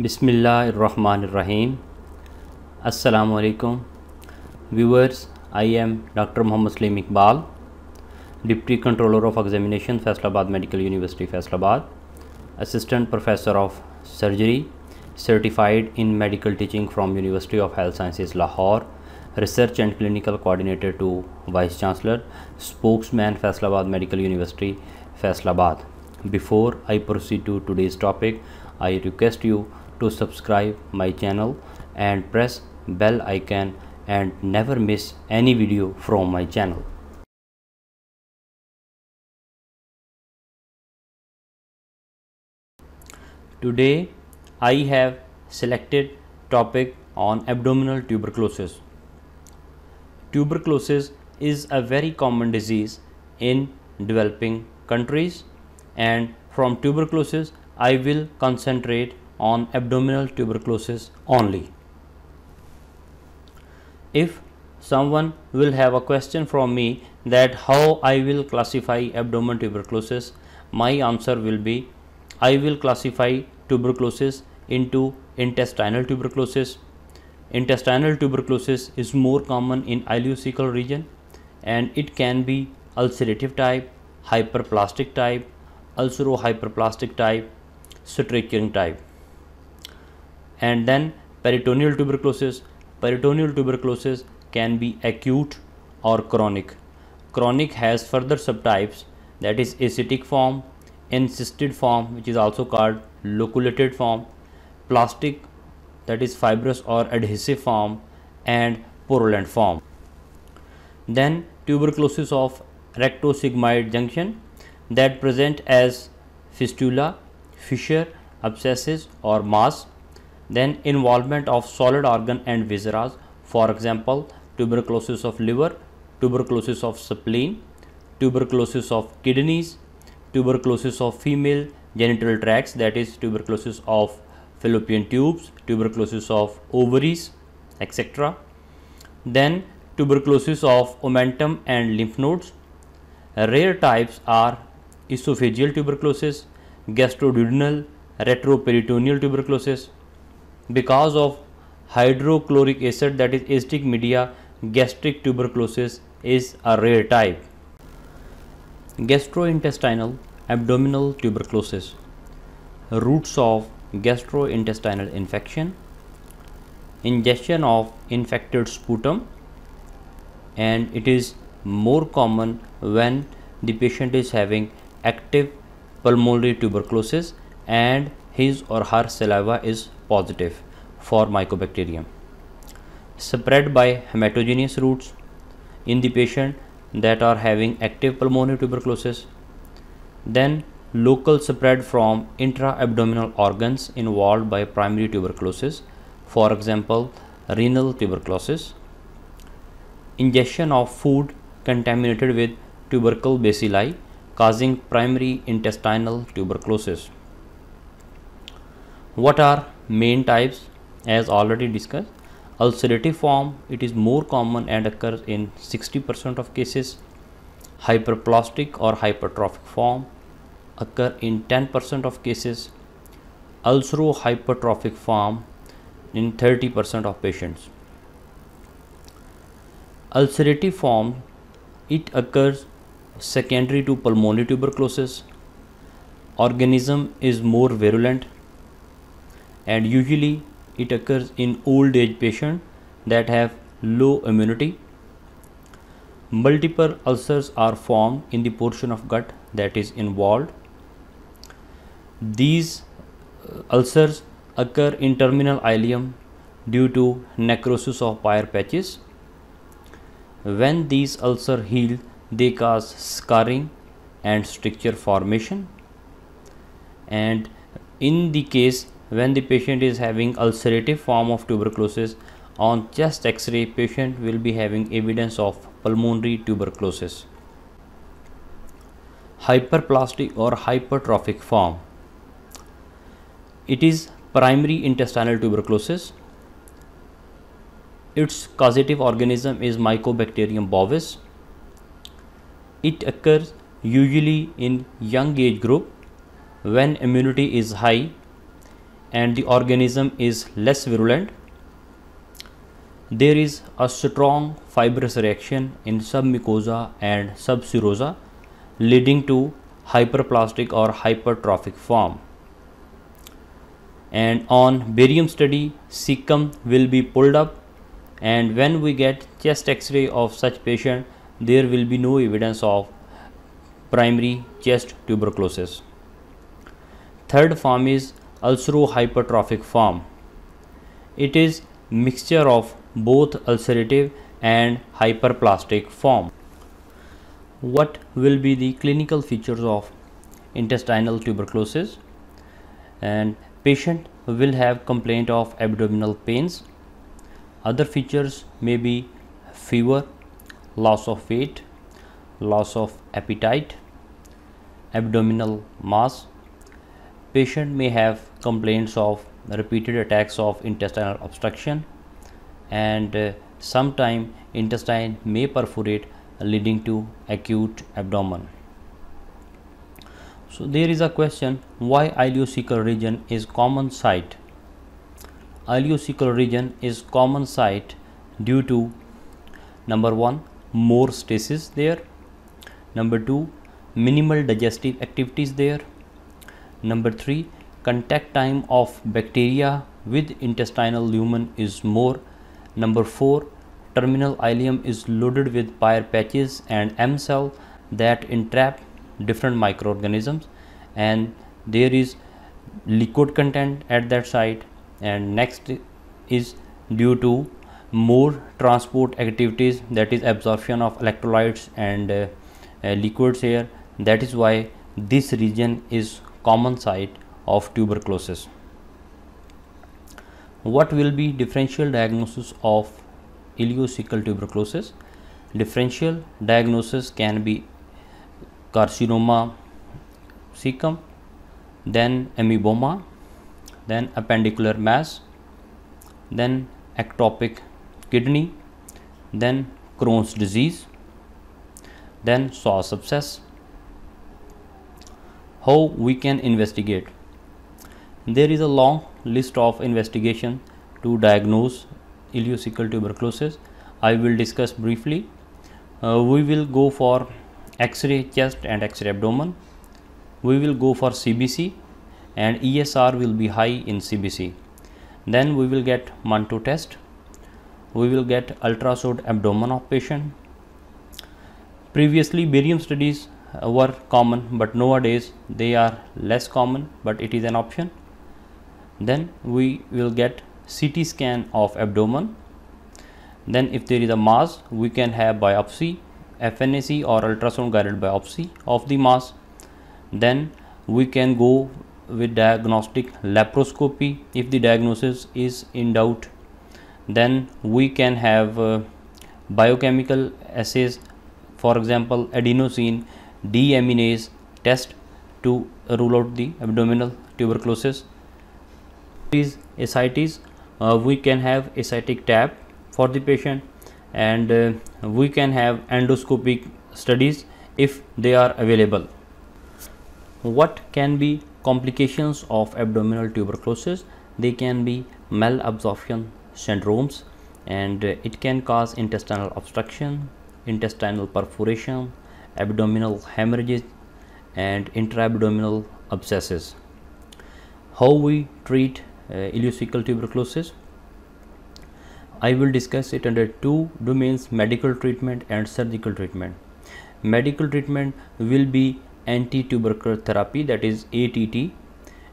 बिसमीम अलकुम viewers I am doctor Mohammad Saleem Iqbal deputy controller of examination Faisalabad medical university Faisalabad assistant professor of surgery certified in medical teaching from university of health sciences Lahore research and clinical coordinator to vice chancellor spokesman Faisalabad medical university Faisalabad before I proceed to today's topic I request you to subscribe my channel and press bell icon and never miss any video from my channel. Today I have selected topic on abdominal tuberculosis. Tuberculosis is a very common disease in developing countries and from tuberculosis I will concentrate on abdominal tuberculosis only. If someone will have a question from me that how I will classify abdominal tuberculosis, my answer will be I will classify tuberculosis into intestinal tuberculosis. Intestinal tuberculosis is more common in ileocecal region and it can be ulcerative type, hyperplastic type, ulcero hyperplastic type, stricturing type and then peritoneal tuberculosis peritoneal tuberculosis can be acute or chronic chronic has further subtypes that is acidic form encysted form which is also called loculated form plastic that is fibrous or adhesive form and purulent form then tuberculosis of rectosigmoid junction that present as fistula fissure abscesses or mass then involvement of solid organ and viscera, for example, tuberculosis of liver, tuberculosis of spleen, tuberculosis of kidneys, tuberculosis of female genital tracts that is tuberculosis of fallopian tubes, tuberculosis of ovaries, etc. Then tuberculosis of omentum and lymph nodes. Rare types are esophageal tuberculosis, gastroduodenal, retroperitoneal tuberculosis, because of hydrochloric acid that is acidic media gastric tuberculosis is a rare type. Gastrointestinal abdominal tuberculosis Roots of gastrointestinal infection Ingestion of infected sputum and it is more common when the patient is having active pulmonary tuberculosis and his or her saliva is positive for mycobacterium spread by hematogenous routes in the patient that are having active pulmonary tuberculosis then local spread from intra-abdominal organs involved by primary tuberculosis for example renal tuberculosis ingestion of food contaminated with tubercle bacilli causing primary intestinal tuberculosis what are main types as already discussed. Ulcerative form, it is more common and occurs in 60% of cases. Hyperplastic or hypertrophic form occur in 10% of cases. hypertrophic form in 30% of patients. Ulcerative form, it occurs secondary to pulmonary tuberculosis. Organism is more virulent and usually it occurs in old age patients that have low immunity. Multiple ulcers are formed in the portion of gut that is involved. These uh, ulcers occur in terminal ileum due to necrosis of pyre patches. When these ulcers heal, they cause scarring and stricture formation. And in the case when the patient is having ulcerative form of tuberculosis on chest x-ray patient will be having evidence of pulmonary tuberculosis hyperplastic or hypertrophic form it is primary intestinal tuberculosis its causative organism is mycobacterium bovis it occurs usually in young age group when immunity is high and the organism is less virulent. There is a strong fibrous reaction in submucosa and subserosa leading to hyperplastic or hypertrophic form. And on barium study, cecum will be pulled up and when we get chest x-ray of such patient, there will be no evidence of primary chest tuberculosis. Third form is Ulcerative hypertrophic form. It is mixture of both ulcerative and hyperplastic form. What will be the clinical features of intestinal tuberculosis? And patient will have complaint of abdominal pains. Other features may be fever, loss of weight, loss of appetite, abdominal mass. Patient may have complaints of repeated attacks of intestinal obstruction and uh, sometime intestine may perforate leading to acute abdomen. So there is a question why ileocecal region is common site. Ileocecal region is common site due to number 1 more stasis there number 2 minimal digestive activities there number 3 contact time of bacteria with intestinal lumen is more. Number 4. Terminal ileum is loaded with pyre patches and M cell that entrap different microorganisms and there is liquid content at that site and next is due to more transport activities that is absorption of electrolytes and uh, uh, liquids here that is why this region is common site of tuberculosis. What will be differential diagnosis of ileocecal tuberculosis? Differential diagnosis can be carcinoma cecum, then amoeboma, then appendicular mass, then ectopic kidney, then Crohn's disease, then saw abscess. How we can investigate? There is a long list of investigation to diagnose ileocecal tuberculosis. I will discuss briefly. Uh, we will go for X-ray chest and X-ray abdomen. We will go for CBC and ESR will be high in CBC. Then we will get Manto test. We will get ultrasound abdomen of patient. Previously barium studies uh, were common but nowadays they are less common but it is an option then we will get CT scan of abdomen then if there is a mass we can have biopsy FNAC or ultrasound guided biopsy of the mass then we can go with diagnostic laparoscopy if the diagnosis is in doubt then we can have uh, biochemical assays for example adenosine deaminase test to rule out the abdominal tuberculosis these ascites uh, we can have ascitic tap for the patient and uh, we can have endoscopic studies if they are available what can be complications of abdominal tuberculosis they can be malabsorption syndromes and uh, it can cause intestinal obstruction intestinal perforation abdominal hemorrhages and intra-abdominal abscesses how we treat uh, ileocecal tuberculosis. I will discuss it under two domains medical treatment and surgical treatment. Medical treatment will be anti-tubercular therapy that is ATT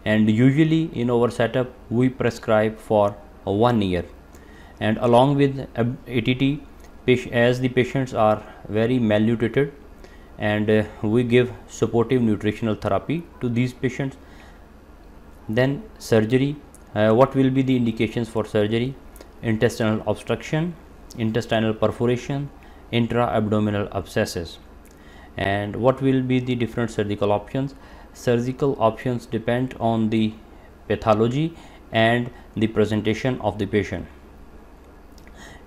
and usually in our setup we prescribe for one year and along with ATT as the patients are very malnutrited and uh, we give supportive nutritional therapy to these patients then surgery uh, what will be the indications for surgery intestinal obstruction intestinal perforation intra-abdominal abscesses and what will be the different surgical options surgical options depend on the pathology and the presentation of the patient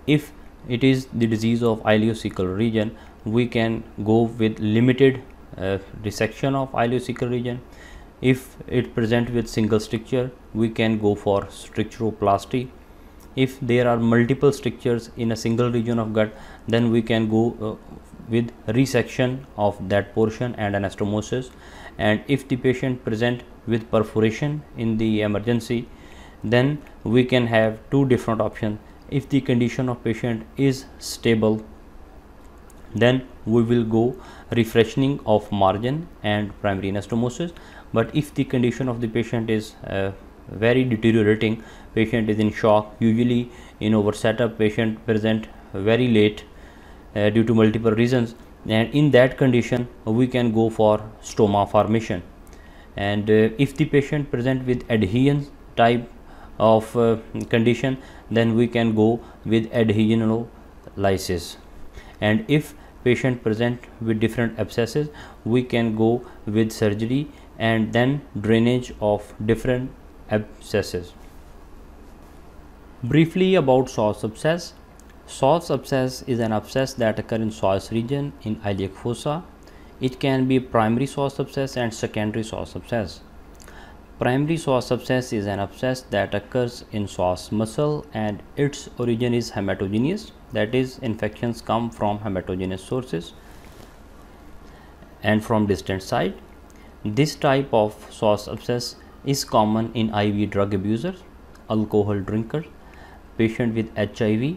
if it is the disease of ileocecal region we can go with limited uh, resection of ileocecal region if it present with single stricture, we can go for stricturoplasty. If there are multiple strictures in a single region of gut, then we can go uh, with resection of that portion and anastomosis. And if the patient present with perforation in the emergency, then we can have two different options. If the condition of patient is stable, then we will go refreshing of margin and primary anastomosis but if the condition of the patient is uh, very deteriorating patient is in shock usually in over setup patient present very late uh, due to multiple reasons and in that condition we can go for stoma formation and uh, if the patient present with adhesion type of uh, condition then we can go with adhesionolysis and if patient present with different abscesses we can go with surgery and then drainage of different abscesses. Briefly about source abscess. Source abscess is an abscess that occurs in source region in iliac fossa. It can be primary source abscess and secondary source abscess. Primary source abscess is an abscess that occurs in source muscle and its origin is hematogenous that is infections come from hematogenous sources and from distant site this type of sauce abscess is common in IV drug abusers, alcohol drinkers, patient with HIV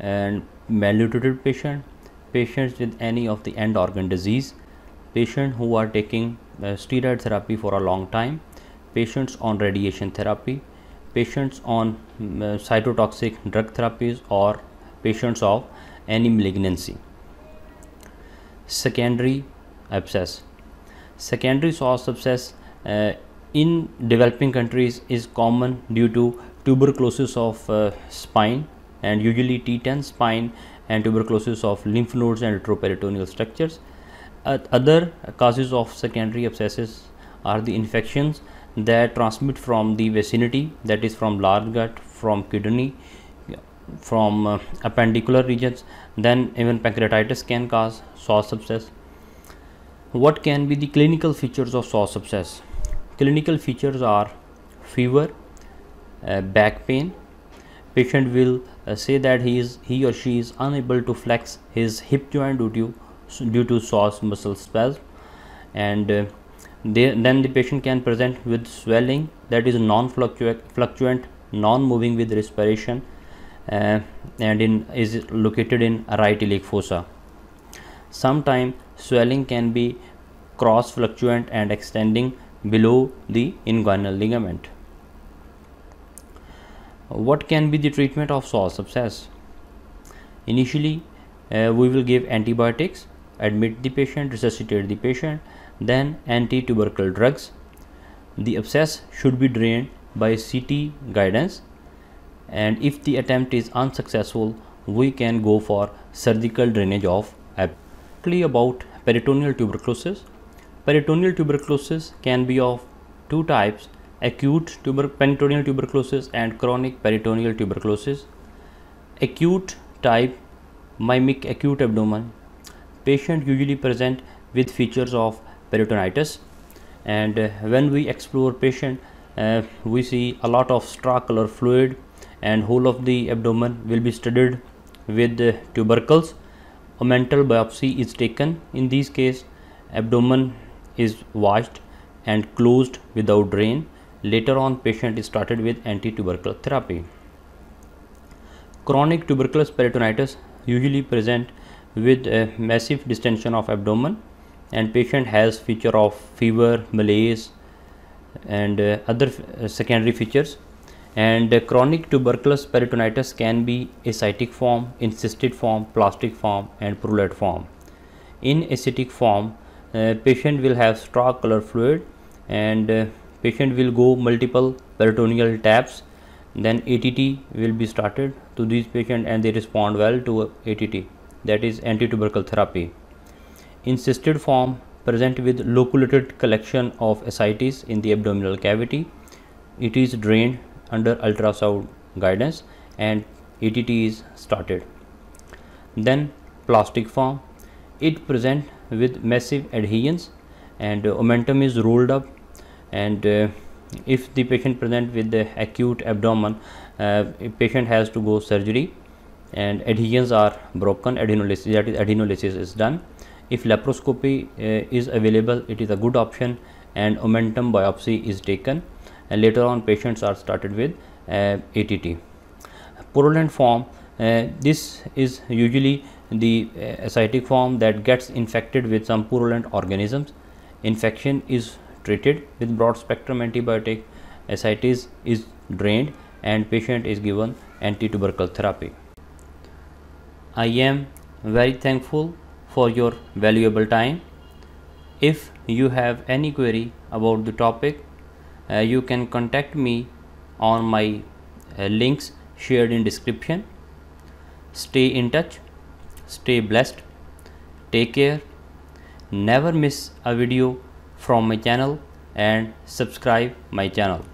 and malnourished patient, patients with any of the end organ disease, patients who are taking uh, steroid therapy for a long time, patients on radiation therapy, patients on mm, uh, cytotoxic drug therapies or patients of any malignancy. Secondary abscess secondary source of sepsis uh, in developing countries is common due to tuberculosis of uh, spine and usually T10 spine and tuberculosis of lymph nodes and retroperitoneal structures. Uh, other causes of secondary abscesses are the infections that transmit from the vicinity that is from large gut, from kidney, from uh, appendicular regions, then even pancreatitis can cause source abscess what can be the clinical features of saw abscess clinical features are fever uh, back pain patient will uh, say that he is he or she is unable to flex his hip joint due to due to psoas muscle spasm and uh, they, then the patient can present with swelling that is non-fluctuant non-moving with respiration uh, and in is located in right iliac fossa sometime swelling can be cross fluctuant and extending below the inguinal ligament. What can be the treatment of sore abscess? Initially, uh, we will give antibiotics, admit the patient, resuscitate the patient, then anti-tubercle drugs. The abscess should be drained by CT guidance and if the attempt is unsuccessful, we can go for surgical drainage of abscess quickly about peritoneal tuberculosis. Peritoneal tuberculosis can be of two types acute tuber peritoneal tuberculosis and chronic peritoneal tuberculosis. Acute type mimic acute abdomen. Patient usually present with features of peritonitis and uh, when we explore patient uh, we see a lot of color fluid and whole of the abdomen will be studied with the uh, tubercles a mental biopsy is taken in this case abdomen is washed and closed without drain later on patient is started with anti-tubercular therapy chronic tubercular peritonitis usually present with a massive distension of abdomen and patient has feature of fever malaise and uh, other uh, secondary features and chronic tuberculous peritonitis can be ascitic form, in cystic form, plastic form and purulent form. In ascitic form, uh, patient will have straw color fluid and uh, patient will go multiple peritoneal taps then ATT will be started to these patient, and they respond well to ATT that is anti-tubercle therapy. In cystic form present with loculated collection of ascites in the abdominal cavity it is drained under ultrasound guidance and ETT is started. Then plastic form. It present with massive adhesions and uh, omentum is rolled up and uh, if the patient present with the acute abdomen uh, patient has to go surgery and adhesions are broken adenolysis that is adenolysis is done if laparoscopy uh, is available it is a good option and omentum biopsy is taken and later on patients are started with uh, ATT. Purulent form, uh, this is usually the uh, ascitic form that gets infected with some purulent organisms. Infection is treated with broad spectrum antibiotic, ascites is drained and patient is given anti-tubercle therapy. I am very thankful for your valuable time. If you have any query about the topic, uh, you can contact me on my uh, links shared in description stay in touch stay blessed take care never miss a video from my channel and subscribe my channel